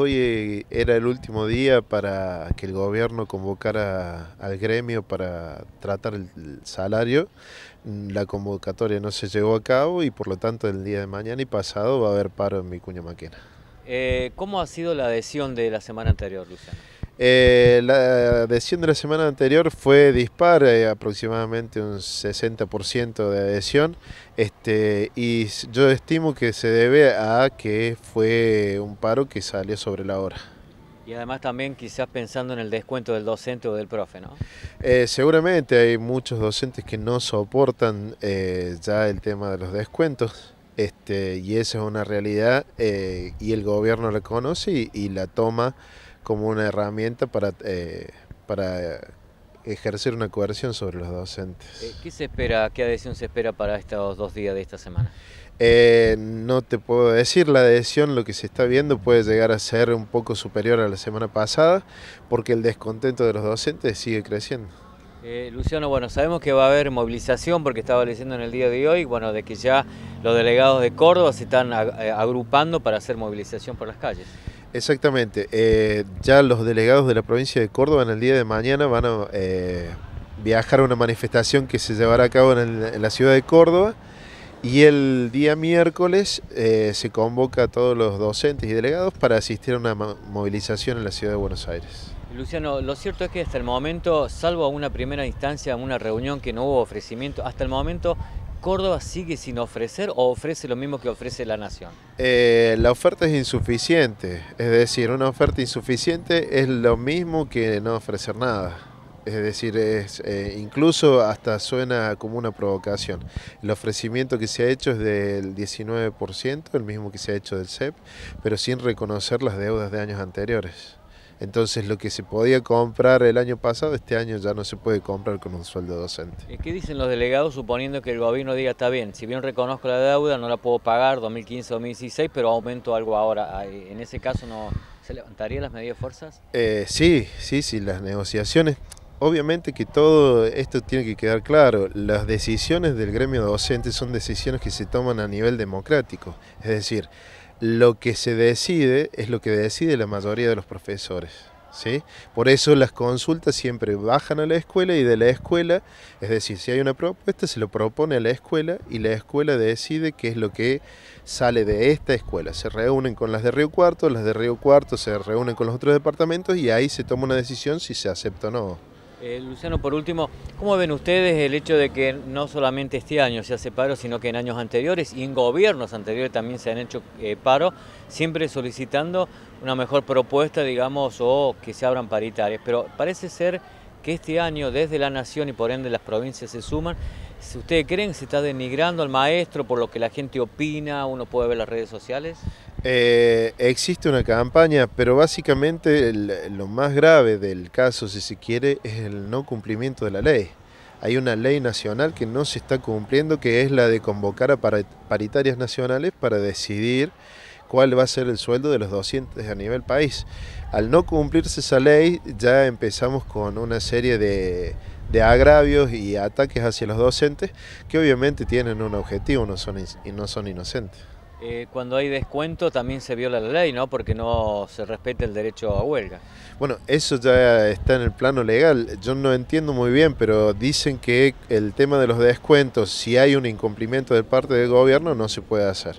Hoy era el último día para que el gobierno convocara al gremio para tratar el salario. Mm, la convocatoria no se llevó a cabo y por lo tanto el día de mañana y pasado va a haber paro en cuña Maquena. Eh, ¿Cómo ha sido la adhesión de la semana anterior, Luciano? Eh, la adhesión de la semana anterior fue dispar, eh, aproximadamente un 60% de adhesión, este, y yo estimo que se debe a que fue un paro que salió sobre la hora. Y además también quizás pensando en el descuento del docente o del profe, ¿no? Eh, seguramente hay muchos docentes que no soportan ya el tema de los descuentos. Este, y esa es una realidad y el gobierno la conoce y la toma como una herramienta para, eh, para ejercer una coerción sobre los docentes. Eh, ¿Qué se espera, qué adhesión se espera para estos dos días de esta semana? Eh, no te puedo decir, la adhesión, lo que se está viendo puede llegar a ser un poco superior a la semana pasada, porque el descontento de los docentes sigue creciendo. Luciano, bueno, sabemos que va a haber movilización porque estaba diciendo en el día de hoy, bueno, de que ya los delegados de Córdoba se están agrupando para hacer movilización por las calles. Exactamente. Eh, ya los delegados de la provincia de Córdoba en el día de mañana van a eh, viajar a una manifestación que se llevará a cabo en, la ciudad de Córdoba. Y el día miércoles eh, se convoca a todos los docentes y delegados para asistir a una movilización en la ciudad de Buenos Aires. Luciano, lo cierto es que hasta el momento, salvo una primera instancia, una reunión que no hubo ofrecimiento, hasta el momento Córdoba sigue sin ofrecer o ofrece lo mismo que ofrece la Nación? Eh, la oferta es insuficiente, es decir, una oferta insuficiente es lo mismo que no ofrecer nada. Es decir, es, eh, incluso hasta suena como una provocación. El ofrecimiento que se ha hecho es del 19%, el mismo que se ha hecho del CEP, pero sin reconocer las deudas de años anteriores. Entonces lo que se podía comprar el año pasado, este año ya no se puede comprar con un sueldo docente. ¿Y qué dicen los delegados suponiendo que el gobierno diga, está bien, si bien reconozco la deuda, no la puedo pagar 2015, 2016, pero aumento algo ahora? En ese caso no... ¿Se levantarían las medidas de fuerzas? Eh, sí, sí, sí, las negociaciones. Obviamente que todo esto tiene que quedar claro. Las decisiones del gremio docente son decisiones que se toman a nivel democrático. Es decir, lo que se decide es lo que decide la mayoría de los profesores. ¿Sí? Por eso las consultas siempre bajan a la escuela y de la escuela, es decir, si hay una propuesta, se lo propone a la escuela y la escuela decide qué es lo que sale de esta escuela. Se reúnen con las de Río Cuarto, las de Río Cuarto se reúnen con los otros departamentos y ahí se toma una decisión si se acepta o no. Eh, Luciano, por último, ¿cómo ven ustedes el hecho de que no solamente este año se hace paro, sino que en años anteriores y en gobiernos anteriores también se han hecho eh, paro, siempre solicitando una mejor propuesta, digamos, o que se abran paritarias? Pero parece ser que este año desde la Nación y por ende las provincias se suman si ustedes creen se está denigrando al maestro por lo que la gente opina, uno puede ver las redes sociales. Eh, existe una campaña, pero básicamente lo más grave del caso, si se quiere, es el no cumplimiento de la ley. Hay una ley nacional que no se está cumpliendo, que es la de convocar a paritarias nacionales para decidir cuál va a ser el sueldo de los docentes a nivel país. Al no cumplirse esa ley, ya empezamos con una serie de, agravios y ataques hacia los docentes, que obviamente tienen un objetivo, no son, y no son inocentes. Eh, cuando hay descuento también se viola la ley, ¿no? Porque no se respeta el derecho a huelga. Bueno, eso ya está en el plano legal. Yo no entiendo muy bien, pero dicen que el tema de los descuentos, si hay un incumplimiento de parte del gobierno, no se puede hacer.